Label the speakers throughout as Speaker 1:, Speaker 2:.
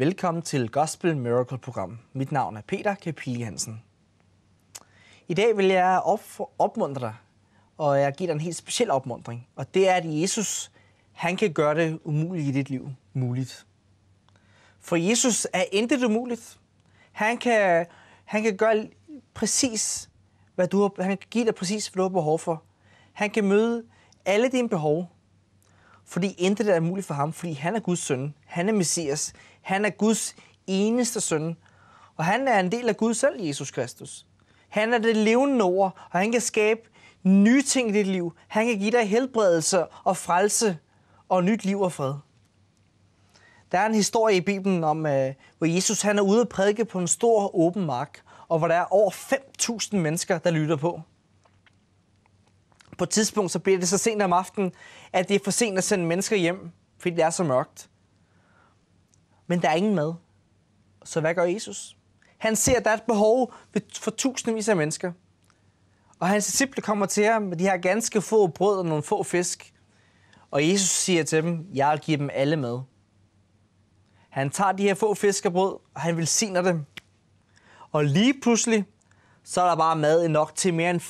Speaker 1: Velkommen til Gospel Miracle program. Mit navn er Peter Kapil Hansen. I dag vil jeg opmuntre dig, og jeg giver dig en helt speciel opmuntring. Og det er, at Jesus han kan gøre det umuligt i dit liv muligt. For Jesus er intet umuligt. Han kan, han kan gøre præcis, hvad du har, han kan give dig præcis, hvad du har behov for. Han kan møde alle dine behov fordi intet er muligt for ham, fordi han er Guds søn. Han er Messias. Han er Guds eneste søn. Og han er en del af Gud selv, Jesus Kristus. Han er det levende ord, og han kan skabe nye ting i dit liv. Han kan give dig helbredelse og frelse og nyt liv og fred. Der er en historie i Bibelen om, øh, hvor Jesus han er ude at prædike på en stor åben mark, og hvor der er over 5.000 mennesker, der lytter på på et tidspunkt, så bliver det så sent om aftenen, at det er for sent at sende mennesker hjem, fordi det er så mørkt. Men der er ingen mad. Så hvad gør Jesus? Han ser, at der er et behov for tusindvis af mennesker. Og hans disciple kommer til ham med de her ganske få brød og nogle få fisk. Og Jesus siger til dem, jeg vil give dem alle mad. Han tager de her få fisk og brød, og han velsigner dem. Og lige pludselig så er der bare mad nok til mere end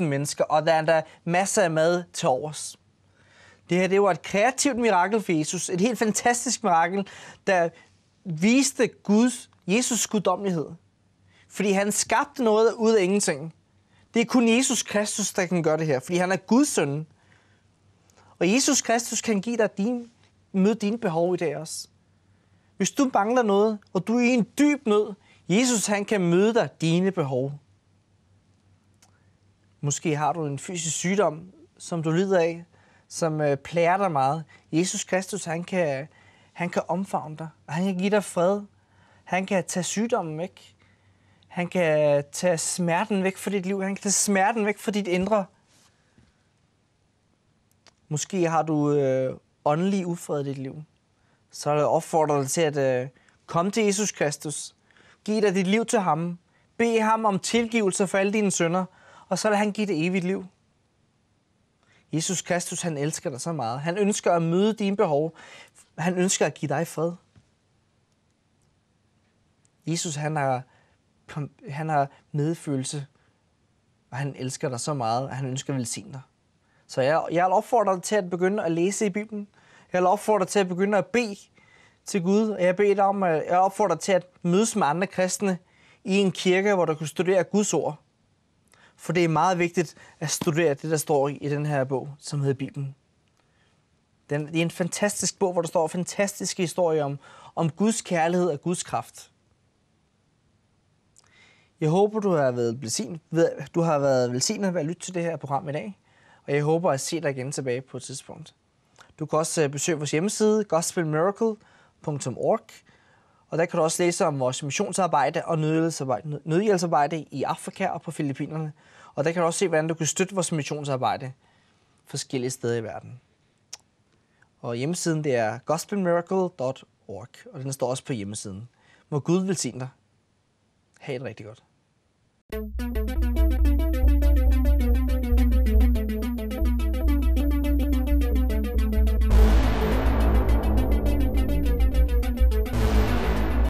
Speaker 1: 5.000 mennesker, og der er der masser af mad til overs. Det her det var et kreativt mirakel for Jesus, et helt fantastisk mirakel, der viste Guds, Jesus guddommelighed. Fordi han skabte noget ud af ingenting. Det er kun Jesus Kristus, der kan gøre det her, fordi han er Guds søn. Og Jesus Kristus kan give dig din, møde dine behov i dag også. Hvis du mangler noget, og du er i en dyb nød, Jesus han kan møde dig dine behov. Måske har du en fysisk sygdom, som du lider af, som øh, plager dig meget. Jesus Kristus, han kan, han kan omfavne dig, og han kan give dig fred. Han kan tage sygdommen væk. Han kan tage smerten væk fra dit liv. Han kan tage smerten væk fra dit indre. Måske har du øh, åndelig ufred i dit liv. Så det opfordret til at øh, komme til Jesus Kristus. Giv dig dit liv til ham. Bed ham om tilgivelse for alle dine sønder, og så vil han give det evigt liv. Jesus Kristus, han elsker dig så meget. Han ønsker at møde dine behov. Han ønsker at give dig fred. Jesus, han har, han har medfølelse, og han elsker dig så meget, at han ønsker at velsigne dig. Så jeg, jeg vil opfordre dig til at begynde at læse i Bibelen. Jeg vil opfordre dig til at begynde at bede til Gud, og jeg beder dig om, at jeg opfordrer dig til at mødes med andre kristne i en kirke, hvor du kan studere Guds ord. For det er meget vigtigt at studere det, der står i den her bog, som hedder Bibelen. Den, det er en fantastisk bog, hvor der står fantastiske historier om, om Guds kærlighed og Guds kraft. Jeg håber, du har været velsignet, du har været velsignet ved at lytte til det her program i dag, og jeg håber at se dig igen tilbage på et tidspunkt. Du kan også øh, besøge vores hjemmeside, Gospel Miracle, www.nordvietnam.org. Og der kan du også læse om vores missionsarbejde og nødhjælpsarbejde i Afrika og på Filippinerne. Og der kan du også se, hvordan du kan støtte vores missionsarbejde forskellige steder i verden. Og hjemmesiden det er gospelmiracle.org, og den står også på hjemmesiden. Må Gud velsigne dig. Ha' det rigtig godt. thank you